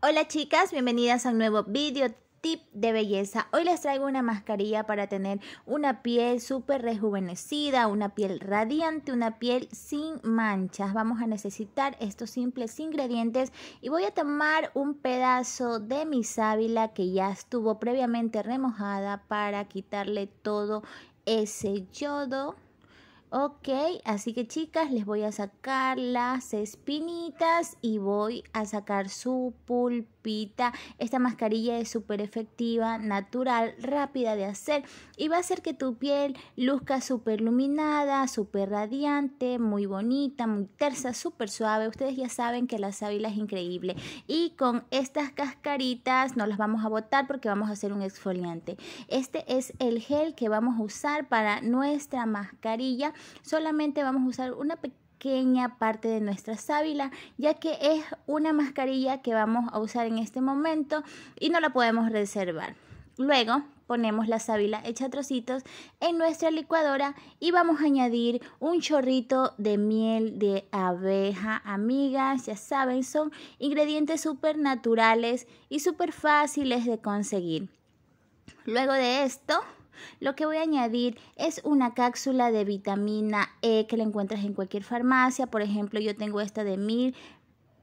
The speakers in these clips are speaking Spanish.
Hola chicas, bienvenidas a un nuevo video tip de belleza. Hoy les traigo una mascarilla para tener una piel súper rejuvenecida, una piel radiante, una piel sin manchas. Vamos a necesitar estos simples ingredientes y voy a tomar un pedazo de mi sábila que ya estuvo previamente remojada para quitarle todo ese yodo. Ok, así que chicas, les voy a sacar las espinitas y voy a sacar su pulpita. Esta mascarilla es súper efectiva, natural, rápida de hacer y va a hacer que tu piel luzca súper iluminada, súper radiante, muy bonita, muy tersa, súper suave. Ustedes ya saben que la sábila es increíble. Y con estas cascaritas no las vamos a botar porque vamos a hacer un exfoliante. Este es el gel que vamos a usar para nuestra mascarilla solamente vamos a usar una pequeña parte de nuestra sábila, ya que es una mascarilla que vamos a usar en este momento y no la podemos reservar. Luego ponemos la sábila hecha trocitos en nuestra licuadora y vamos a añadir un chorrito de miel de abeja amigas, ya saben, son ingredientes súper naturales y súper fáciles de conseguir. Luego de esto, lo que voy a añadir es una cápsula de vitamina E que la encuentras en cualquier farmacia. Por ejemplo, yo tengo esta de mil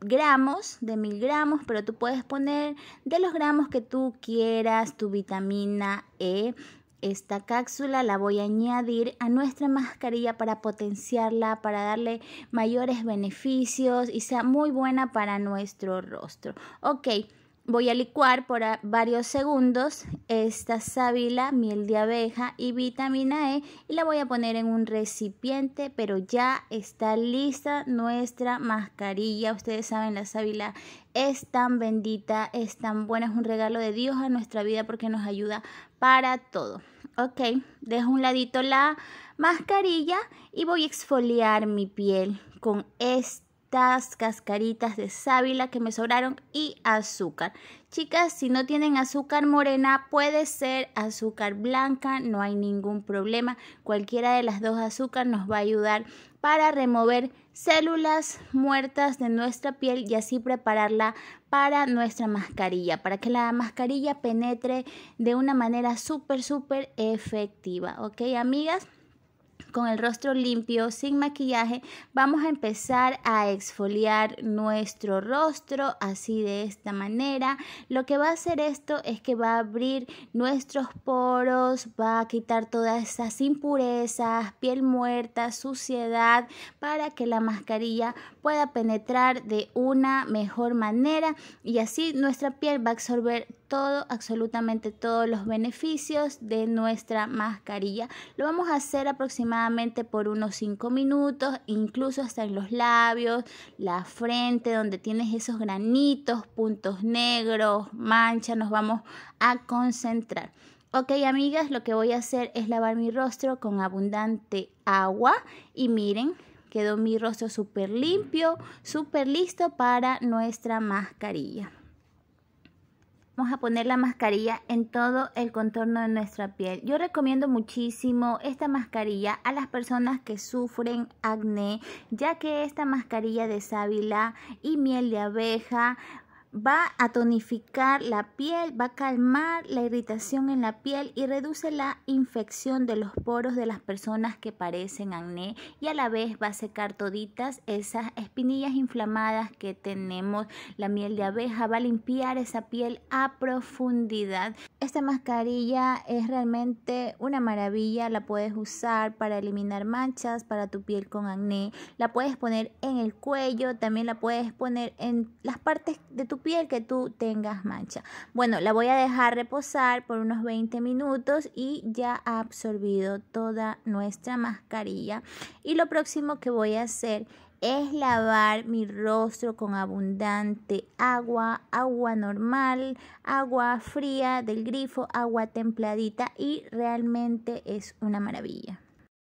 gramos, de mil gramos, pero tú puedes poner de los gramos que tú quieras tu vitamina E. Esta cápsula la voy a añadir a nuestra mascarilla para potenciarla, para darle mayores beneficios y sea muy buena para nuestro rostro. Ok. Voy a licuar por varios segundos esta sábila, miel de abeja y vitamina E y la voy a poner en un recipiente, pero ya está lista nuestra mascarilla. Ustedes saben, la sábila es tan bendita, es tan buena, es un regalo de Dios a nuestra vida porque nos ayuda para todo. Ok, dejo un ladito la mascarilla y voy a exfoliar mi piel con este cascaritas de sábila que me sobraron y azúcar. Chicas, si no tienen azúcar morena, puede ser azúcar blanca, no hay ningún problema. Cualquiera de las dos azúcar nos va a ayudar para remover células muertas de nuestra piel y así prepararla para nuestra mascarilla, para que la mascarilla penetre de una manera súper, súper efectiva. ¿Ok, amigas? con el rostro limpio, sin maquillaje, vamos a empezar a exfoliar nuestro rostro así de esta manera. Lo que va a hacer esto es que va a abrir nuestros poros, va a quitar todas esas impurezas, piel muerta, suciedad, para que la mascarilla pueda penetrar de una mejor manera y así nuestra piel va a absorber todo, absolutamente todos los beneficios de nuestra mascarilla. Lo vamos a hacer aproximadamente por unos 5 minutos, incluso hasta en los labios, la frente, donde tienes esos granitos, puntos negros, manchas, nos vamos a concentrar. Ok, amigas, lo que voy a hacer es lavar mi rostro con abundante agua y miren, quedó mi rostro súper limpio, súper listo para nuestra mascarilla. Vamos a poner la mascarilla en todo el contorno de nuestra piel. Yo recomiendo muchísimo esta mascarilla a las personas que sufren acné, ya que esta mascarilla de sábila y miel de abeja va a tonificar la piel, va a calmar la irritación en la piel y reduce la infección de los poros de las personas que parecen acné y a la vez va a secar toditas esas espinillas inflamadas que tenemos. La miel de abeja va a limpiar esa piel a profundidad. Esta mascarilla es realmente una maravilla, la puedes usar para eliminar manchas para tu piel con acné, la puedes poner en el cuello, también la puedes poner en las partes de tu piel que tú tengas mancha. Bueno, la voy a dejar reposar por unos 20 minutos y ya ha absorbido toda nuestra mascarilla. Y lo próximo que voy a hacer es lavar mi rostro con abundante agua, agua normal, agua fría del grifo, agua templadita y realmente es una maravilla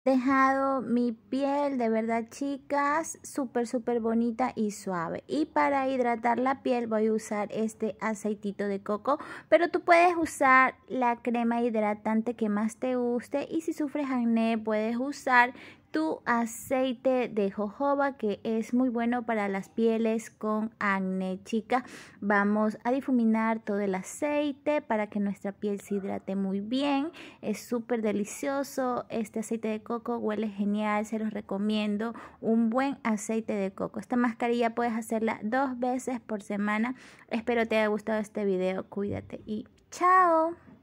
dejado mi piel de verdad chicas súper súper bonita y suave y para hidratar la piel voy a usar este aceitito de coco pero tú puedes usar la crema hidratante que más te guste y si sufres acné puedes usar tu aceite de jojoba que es muy bueno para las pieles con acné chica vamos a difuminar todo el aceite para que nuestra piel se hidrate muy bien es súper delicioso este aceite de coco huele genial se los recomiendo un buen aceite de coco esta mascarilla puedes hacerla dos veces por semana espero te haya gustado este video cuídate y chao